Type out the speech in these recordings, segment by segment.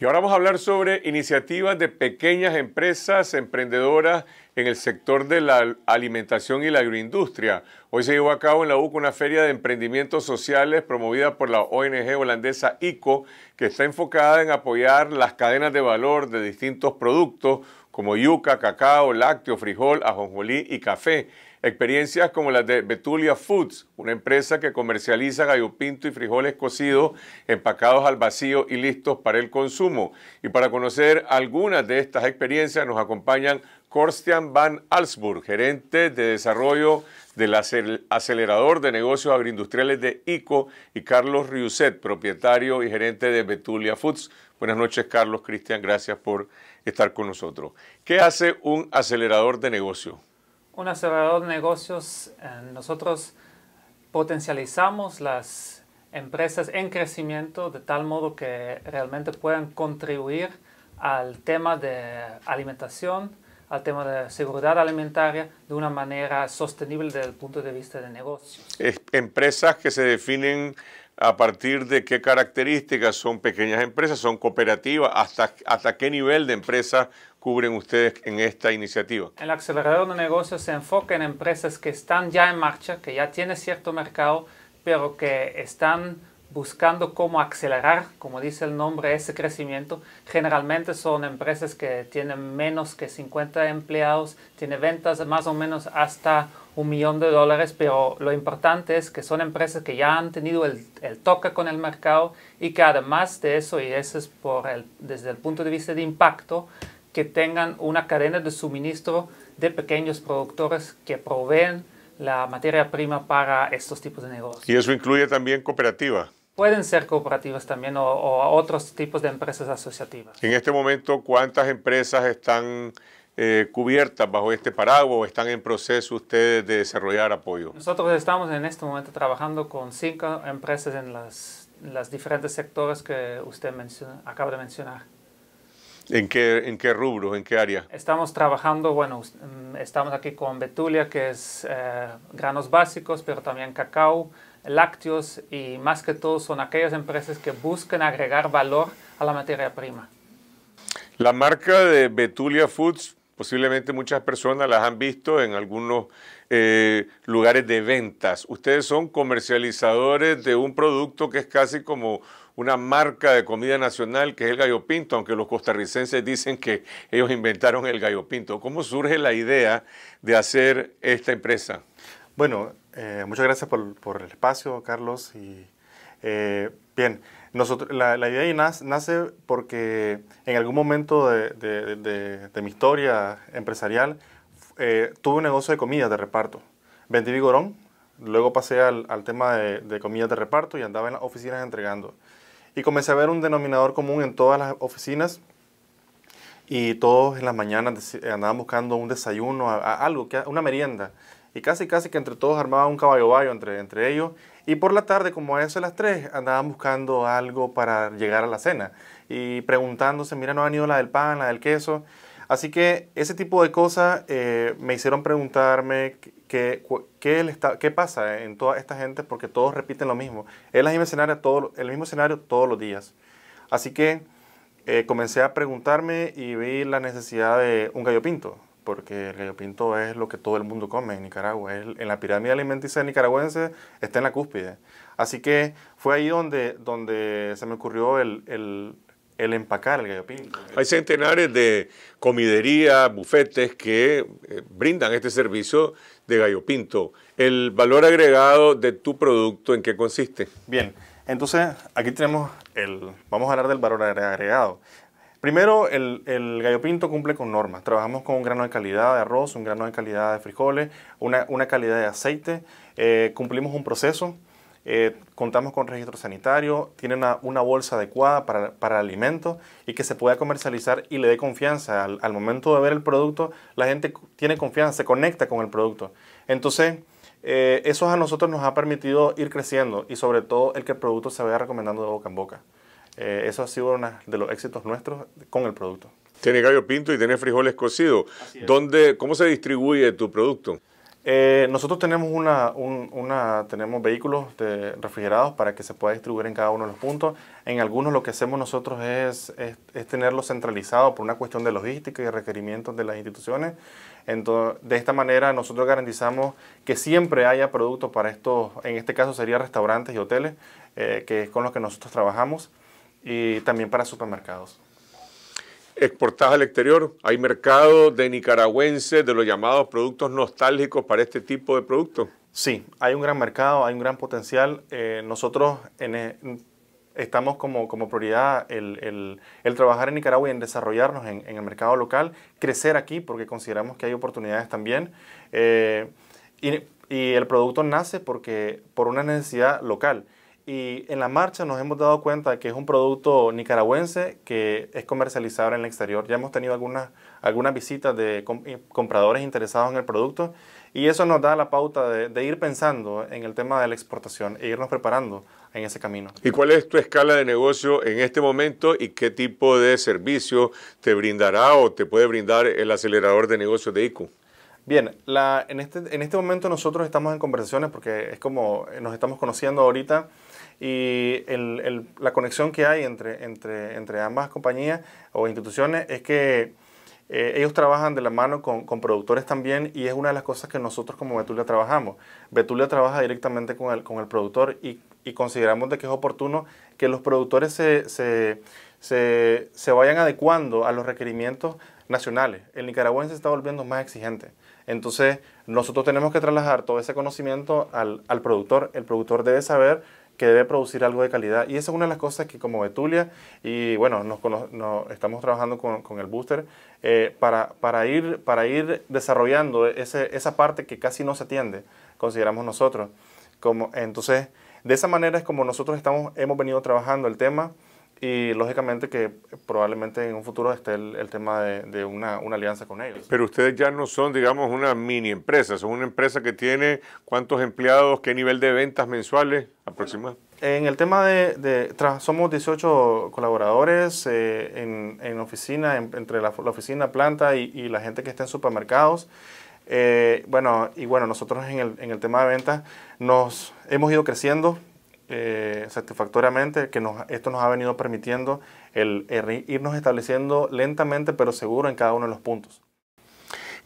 Y ahora vamos a hablar sobre iniciativas de pequeñas empresas emprendedoras en el sector de la alimentación y la agroindustria. Hoy se llevó a cabo en la UCA una feria de emprendimientos sociales promovida por la ONG holandesa ICO, que está enfocada en apoyar las cadenas de valor de distintos productos como yuca, cacao, lácteo, frijol, ajonjolí y café Experiencias como las de Betulia Foods, una empresa que comercializa gallo pinto y frijoles cocidos empacados al vacío y listos para el consumo. Y para conocer algunas de estas experiencias nos acompañan Corstian Van Alsburg, gerente de desarrollo del acelerador de negocios agroindustriales de ICO, y Carlos Riuset, propietario y gerente de Betulia Foods. Buenas noches, Carlos, Cristian, gracias por estar con nosotros. ¿Qué hace un acelerador de negocios? un acelerador de negocios, eh, nosotros potencializamos las empresas en crecimiento de tal modo que realmente puedan contribuir al tema de alimentación, al tema de seguridad alimentaria de una manera sostenible desde el punto de vista de negocios. Empresas que se definen a partir de qué características son pequeñas empresas, son cooperativas, hasta, hasta qué nivel de empresa cubren ustedes en esta iniciativa? El acelerador de negocios se enfoca en empresas que están ya en marcha, que ya tienen cierto mercado, pero que están buscando cómo acelerar, como dice el nombre, ese crecimiento. Generalmente son empresas que tienen menos que 50 empleados, tienen ventas más o menos hasta un millón de dólares, pero lo importante es que son empresas que ya han tenido el, toque con el mercado y que además de eso, y eso es por el, desde el punto de vista de impacto, que tengan una cadena de suministro de pequeños productores que proveen la materia prima para estos tipos de negocios. ¿Y eso incluye también cooperativas? Pueden ser cooperativas también o, otros tipos de empresas asociativas. En este momento, ¿cuántas empresas están eh, cubiertas bajo este paraguas o están en proceso ustedes de desarrollar apoyo? Nosotros estamos en este momento trabajando con cinco empresas en los diferentes sectores que usted menciona, acaba de mencionar. ¿En qué, ¿En qué rubro, en qué área? Estamos trabajando, bueno, mm, estamos aquí con Betulia, que es eh, granos básicos, pero también cacao, lácteos y más que todo son aquellas empresas que buscan agregar valor a la materia prima. La marca de Betulia Foods, posiblemente muchas personas las han visto en algunos eh, lugares de ventas. Ustedes son comercializadores de un producto que es casi como una marca de comida nacional que es el gallo pinto, aunque los costarricenses dicen que ellos inventaron el gallo pinto. ¿Cómo surge la idea de hacer esta empresa? Bueno, eh, muchas gracias por, por, el espacio, Carlos. Y, eh, bien, nosotros, la, idea nace, porque en algún momento de, de, mi historia empresarial eh, tuve un negocio de comida de reparto. Vendí vigorón, luego pasé al, al tema de, comidas de reparto y andaba en las oficinas entregando. Y comencé a ver un denominador común en todas las oficinas y todos en las mañanas eh, andaban buscando un desayuno, algo, una merienda. Y casi, casi que entre todos armaban un caballo bayo entre, entre ellos. Y por la tarde, como a eso de las tres andaban buscando algo para llegar a la cena. Y preguntándose, mira, no han ido la del pan, la del queso. Así que ese tipo de cosas eh, me hicieron preguntarme qué, qué, pasa en toda esta gente porque todos repiten lo mismo. Es el mismo escenario, todo, el mismo escenario todos los días. Así que eh, comencé a preguntarme y vi la necesidad de un gallo pinto, porque el gallo pinto es lo que todo el mundo come en Nicaragua. en la pirámide alimenticia nicaragüense está en la cúspide. Así que fue ahí donde, donde se me ocurrió el el empacar el gallo pinto. Hay centenares de comiderías, bufetes que eh, brindan este servicio de gallo pinto. ¿El valor agregado de tu producto en qué consiste? Bien, entonces aquí tenemos el, vamos a hablar del valor agregado. Primero, el, gallo pinto cumple con normas. Trabajamos con un grano de calidad de arroz, un grano de calidad de frijoles, una, calidad de aceite. Eh, cumplimos un proceso eh, contamos con registro sanitario, tiene una, bolsa adecuada para, alimentos y que se pueda comercializar y le dé confianza. Al, momento de ver el producto, la gente tiene confianza, se conecta con el producto. Entonces, eh, eso a nosotros nos ha permitido ir creciendo y sobre todo el que el producto se vaya recomendando de boca en boca. Eh, eso ha sido uno de los éxitos nuestros con el producto. Tiene gallo pinto y tiene frijoles cocidos. ¿Cómo se distribuye tu producto? Eh, nosotros tenemos, una, tenemos vehículos refrigerados para que se pueda distribuir en cada uno de los puntos. En algunos lo que hacemos nosotros es, es, tenerlo centralizado por una cuestión de logística y requerimientos de las instituciones. Entonces, de esta manera nosotros garantizamos que siempre haya productos para estos, en este caso serían restaurantes y hoteles, eh, que es con los que nosotros trabajamos, y también para supermercados exportadas al exterior. Hay mercado de nicaragüenses de los llamados productos nostálgicos para este tipo de productos. Sí, hay un gran mercado, hay un gran potencial. Eh, nosotros e, estamos como, prioridad el, el, trabajar en Nicaragua y en desarrollarnos en, el mercado local, crecer aquí porque consideramos que hay oportunidades también. Eh, y, y el producto nace porque, por una necesidad local. Y en la marcha nos hemos dado cuenta que es un producto nicaragüense que es comercializado en el exterior. Ya hemos tenido algunas, algunas visitas de eh, compradores interesados en el producto y eso nos da la pauta de, ir pensando en el tema de la exportación e irnos preparando en ese camino. ¿Y cuál es tu escala de negocio en este momento y qué tipo de servicio te brindará o te puede brindar el acelerador de negocios de ICU? Bien, la, este, en, este, momento nosotros estamos en conversaciones porque es como eh, nos estamos conociendo ahorita y la conexión que hay entre, ambas compañías o instituciones es que eh, ellos trabajan de la mano con, productores también y es una de las cosas que nosotros como Betulia trabajamos. Betulia trabaja directamente con el, productor y, consideramos de que es oportuno que los productores se, se vayan adecuando a los requerimientos nacionales. El nicaragüense está volviendo más exigente. Entonces, nosotros tenemos que trasladar todo ese conocimiento al, al productor. El productor debe saber que debe producir algo de calidad. Y esa es una de las cosas que como Betulia, y bueno, nos, estamos trabajando con, el booster, eh, para, ir, para ir desarrollando ese, esa parte que casi no se atiende, consideramos nosotros. Como, entonces, de esa manera es como nosotros estamos, hemos venido trabajando el tema y lógicamente que probablemente en un futuro esté el, tema de, una, alianza con ellos. Pero ustedes ya no son, digamos, una mini empresa, son una empresa que tiene cuántos empleados, qué nivel de ventas mensuales aproximadamente. en el tema de, de somos 18 colaboradores eh, en, oficina, entre la, oficina, planta y, la gente que está en supermercados. Eh, bueno, y bueno, nosotros en el, en el tema de ventas nos hemos ido creciendo eh, satisfactoriamente, que esto nos ha venido permitiendo el, irnos estableciendo lentamente pero seguro en cada uno de los puntos.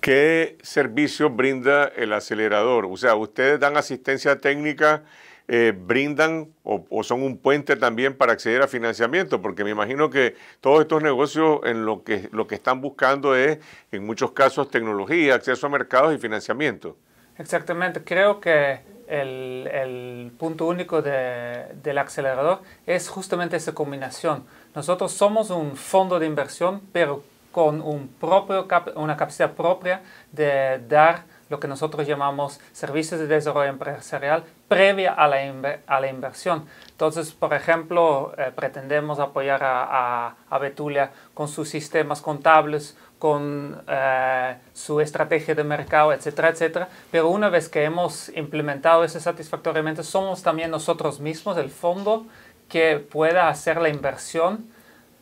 ¿Qué servicio brinda el acelerador? O sea, ustedes dan asistencia técnica, eh, brindan o, son un puente también para acceder a financiamiento, porque me imagino que todos estos negocios en lo que, lo que están buscando es, en muchos casos, tecnología, acceso a mercados y financiamiento. Exactamente, creo que el, el punto único del acelerador es justamente esa combinación. Nosotros somos un fondo de inversión, pero con un propio una capacidad propia de dar lo que nosotros llamamos servicios de desarrollo empresarial previa a la, a la inversión. Entonces, por ejemplo, eh, pretendemos apoyar a, a Betulia con sus sistemas contables, con eh, su estrategia de mercado, etcétera, etcétera. Pero una vez que hemos implementado eso satisfactoriamente, somos también nosotros mismos el fondo que pueda hacer la inversión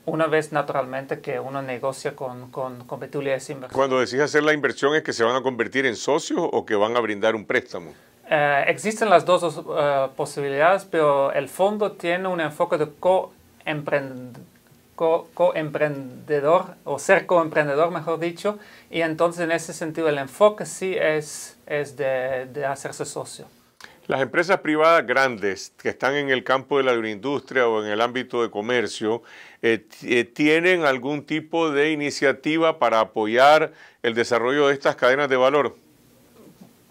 una vez naturalmente que uno negocia con, con, con Cuando decís hacer la inversión, ¿es que se van a convertir en socios o que van a brindar un préstamo? Eh, existen las dos eh, posibilidades, pero el fondo tiene un enfoque de co-emprendimiento co co o ser coemprendedor, mejor dicho, y entonces en ese sentido el enfoque sí es, de, hacerse socio. Las empresas privadas grandes que están en el campo de la agroindustria o en el ámbito de comercio, eh, eh, ¿tienen algún tipo de iniciativa para apoyar el desarrollo de estas cadenas de valor?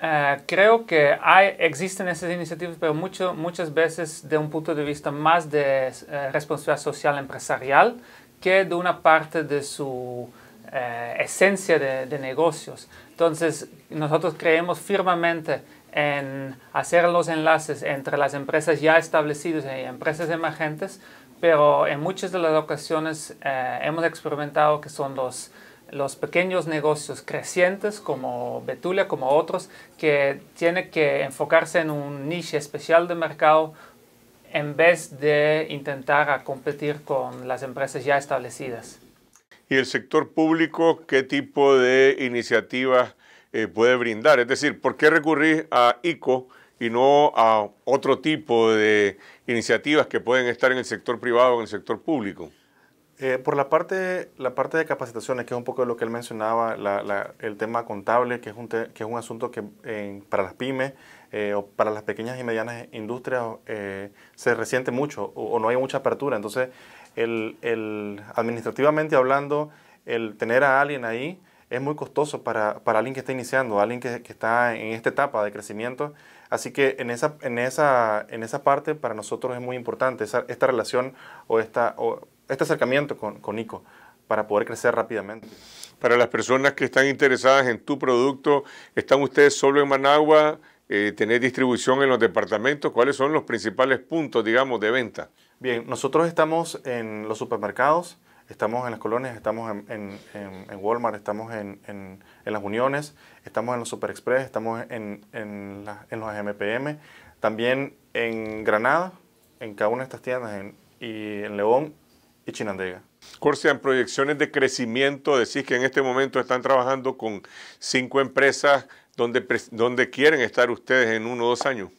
Eh, creo que hay, existen esas iniciativas, pero mucho, muchas veces de un punto de vista más de eh, responsabilidad social empresarial que de una parte de su eh, esencia de, de, negocios. Entonces, nosotros creemos firmemente en hacer los enlaces entre las empresas ya establecidas y empresas emergentes, pero en muchas de las ocasiones hemos experimentado que son los los pequeños negocios crecientes como Betulia, como otros, que tiene que enfocarse en un nicho especial de mercado en vez de intentar competir con las empresas ya establecidas. ¿Y el sector público qué tipo de iniciativas eh, puede brindar? Es decir, ¿por qué recurrir a ICO y no a otro tipo de iniciativas que pueden estar en el sector privado o en el sector público? Eh, por la parte, la parte de capacitaciones, que es un poco de lo que él mencionaba, el tema contable, que es un, que es un asunto que para las pymes eh, o para las pequeñas y medianas industrias eh, se resiente mucho o, no hay mucha apertura. Entonces, el, administrativamente hablando, el tener a alguien ahí es muy costoso para, para alguien que está iniciando, alguien que, está en esta etapa de crecimiento. Así que en esa, en esa, en esa parte para nosotros es muy importante esta relación o esta este acercamiento con, con Nico para poder crecer rápidamente. Para las personas que están interesadas en tu producto, ¿están ustedes solo en Managua? Eh, ¿Tener distribución en los departamentos? ¿Cuáles son los principales puntos, digamos, de venta? Bien, nosotros estamos en los supermercados, estamos en las colonias, estamos en, Walmart, estamos en, las uniones, estamos en los Super Express, estamos en, los MPM, también en Granada, en cada una de estas tiendas, y en León y Chinandega. Corsian, proyecciones de crecimiento, decís que en este momento están trabajando con cinco empresas donde, donde quieren estar ustedes en uno o dos años.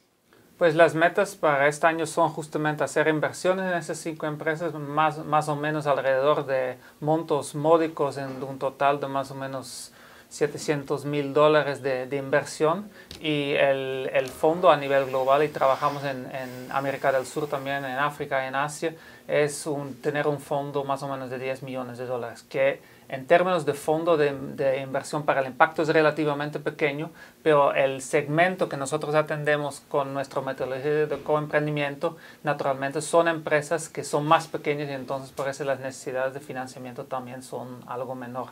Pues las metas para este año son justamente hacer inversiones en esas cinco empresas, más, más o menos alrededor de montos módicos en un total de más o menos 700 mil dólares de, inversión y el, fondo a nivel global y trabajamos en, América del Sur también, en África, en Asia, es tener un fondo más o menos de 10 millones de dólares, que en términos de fondo de, inversión para el impacto es relativamente pequeño, pero el segmento que nosotros atendemos con nuestro metodología de coemprendimiento, naturalmente son empresas que son más pequeñas y entonces por eso las necesidades de financiamiento también son algo menor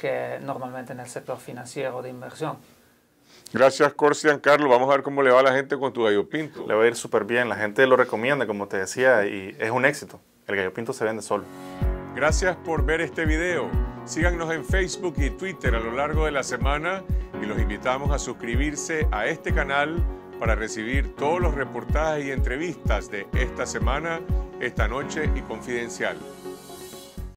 que normalmente en el sector financiero de inversión. Gracias, Corsian. Carlos, vamos a ver cómo le va a la gente con tu gallo pinto. Le va a ir súper bien, la gente lo recomienda, como te decía, y es un éxito. El gallo pinto se vende solo. Gracias por ver este video. Síganos en Facebook y Twitter a lo largo de la semana y los invitamos a suscribirse a este canal para recibir todos los reportajes y entrevistas de esta semana, esta noche y confidencial.